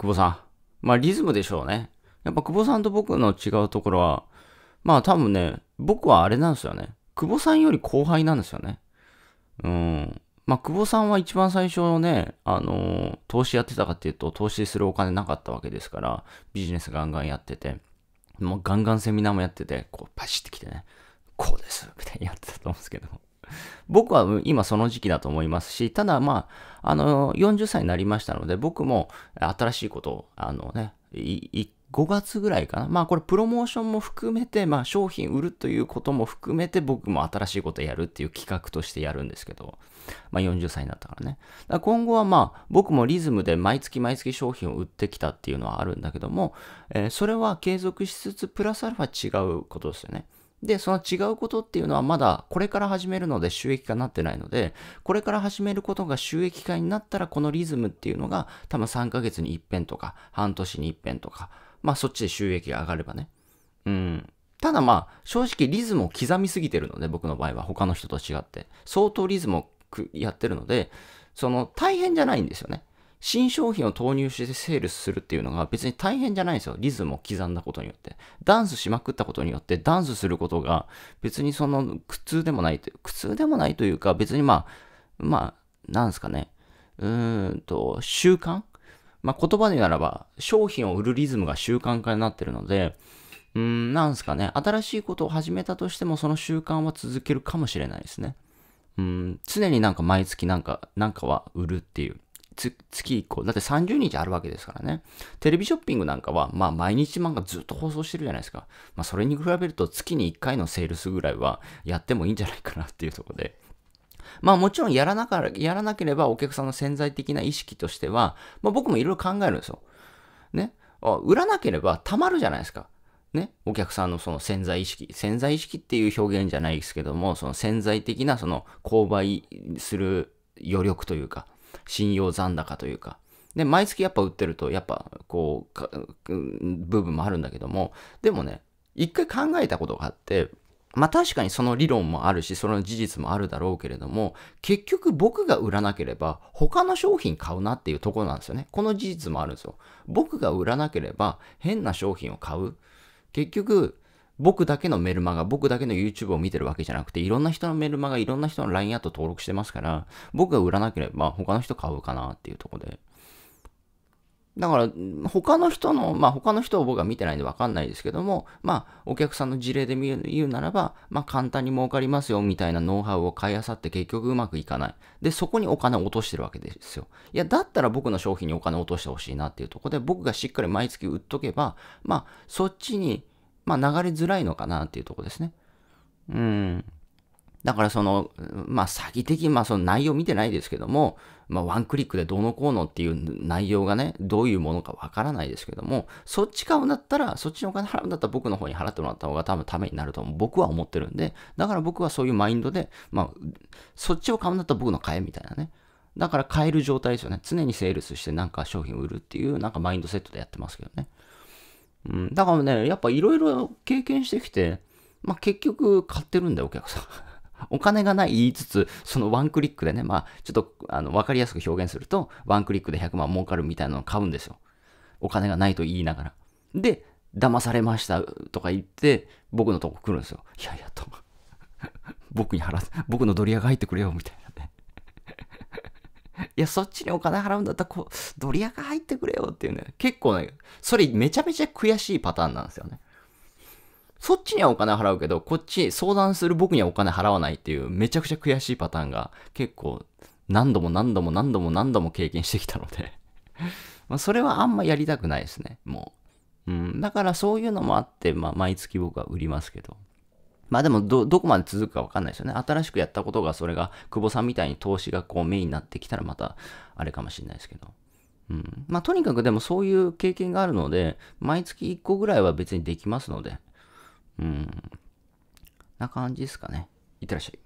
久保さん。まあ、リズムでしょうね。やっぱ久保さんと僕の違うところは、まあ多分ね、僕はあれなんですよね。久保さんより後輩なんですよね。うん。まあ、久保さんは一番最初ね、あのー、投資やってたかっていうと、投資するお金なかったわけですから、ビジネスガンガンやってて、もうガンガンセミナーもやってて、こう、パシってきてね、こうです、みたいにやってたと思うんですけど。僕は今その時期だと思いますし、ただまあ、あの、40歳になりましたので、僕も新しいことを、あのね、5月ぐらいかな。まあこれプロモーションも含めて、まあ商品売るということも含めて僕も新しいことやるっていう企画としてやるんですけど、まあ40歳になったからね。ら今後はまあ僕もリズムで毎月毎月商品を売ってきたっていうのはあるんだけども、えー、それは継続しつつプラスアルファ違うことですよね。で、その違うことっていうのはまだこれから始めるので収益化になってないので、これから始めることが収益化になったらこのリズムっていうのが多分3ヶ月に一遍とか半年に一遍とか、まあそっちで収益が上がればね。うん。ただまあ正直リズムを刻みすぎてるので僕の場合は他の人と違って相当リズムをやってるのでその大変じゃないんですよね。新商品を投入してセールスするっていうのが別に大変じゃないんですよ。リズムを刻んだことによって。ダンスしまくったことによって、ダンスすることが別にその苦痛でもないという、苦痛でもないというか、別にまあ、まあ、なんですかね。うーんと、習慣まあ、言葉で言うならば、商品を売るリズムが習慣化になってるので、うん、なんですかね。新しいことを始めたとしても、その習慣は続けるかもしれないですね。うん、常になんか毎月なんか、なんかは売るっていう。月以降、だって30日あるわけですからね。テレビショッピングなんかは、まあ毎日漫画ずっと放送してるじゃないですか。まあそれに比べると月に1回のセールスぐらいはやってもいいんじゃないかなっていうとこで。まあもちろんやらなかやらなければお客さんの潜在的な意識としては、まあ僕もいろいろ考えるんですよ。ね。売らなければたまるじゃないですか。ね、お客さんのその潜在意識、潜在意識っていう表現じゃないですけども、その潜在的なその購買する余力というか、信用残高というか。で、毎月やっぱ売ってると、やっぱ、こう、部分もあるんだけども、でもね、一回考えたことがあって、まあ確かにその理論もあるし、その事実もあるだろうけれども、結局僕が売らなければ他の商品買うなっていうところなんですよね。この事実もあるんですよ。僕が売らなければ変な商品を買う。結局、僕だけのメルマガ、僕だけの YouTube を見てるわけじゃなくて、いろんな人のメルマガ、いろんな人の LINE アット登録してますから、僕が売らなければ他の人買うかなっていうとこで。だから、他の人の、まあ他の人を僕は見てないんでわかんないですけども、まあお客さんの事例で言うならば、まあ簡単に儲かりますよみたいなノウハウを買いあさって結局うまくいかない。で、そこにお金を落としてるわけですよ。いや、だったら僕の商品にお金を落としてほしいなっていうとこで、僕がしっかり毎月売っとけば、まあそっちにまあ、流れづらいのかなっていうとこですね。うん。だからその、まあ、詐欺的、まあ、その内容見てないですけども、まあ、ワンクリックでどうのこうのっていう内容がね、どういうものかわからないですけども、そっち買うんだったら、そっちのお金払うんだったら僕の方に払ってもらった方が多分ためになると僕は思ってるんで、だから僕はそういうマインドで、まあ、そっちを買うんだったら僕の買えみたいなね。だから買える状態ですよね。常にセールスしてなんか商品を売るっていう、なんかマインドセットでやってますけどね。うん、だからね、やっぱいろいろ経験してきて、まあ、結局買ってるんだよ、お客さん。お金がない言いつつ、そのワンクリックでね、まあ、ちょっと、あの、分かりやすく表現すると、ワンクリックで100万儲かるみたいなのを買うんですよ。お金がないと言いながら。で、騙されましたとか言って、僕のとこ来るんですよ。いやいやと。僕に払って、僕のドリアが入ってくれよ、みたいな。いや、そっちにお金払うんだったら、こう、ドリアが入ってくれよっていうね。結構ね、それめちゃめちゃ悔しいパターンなんですよね。そっちにはお金払うけど、こっち相談する僕にはお金払わないっていう、めちゃくちゃ悔しいパターンが結構何度も何度も何度も何度も経験してきたので まそれはあんまやりたくないですね、もう。うん、だからそういうのもあって、まあ、毎月僕は売りますけど。まあでもど、どこまで続くかわかんないですよね。新しくやったことが、それが、久保さんみたいに投資がこうメインになってきたらまた、あれかもしれないですけど。うん。まあとにかくでもそういう経験があるので、毎月1個ぐらいは別にできますので、うん。な感じですかね。いってらっしゃい。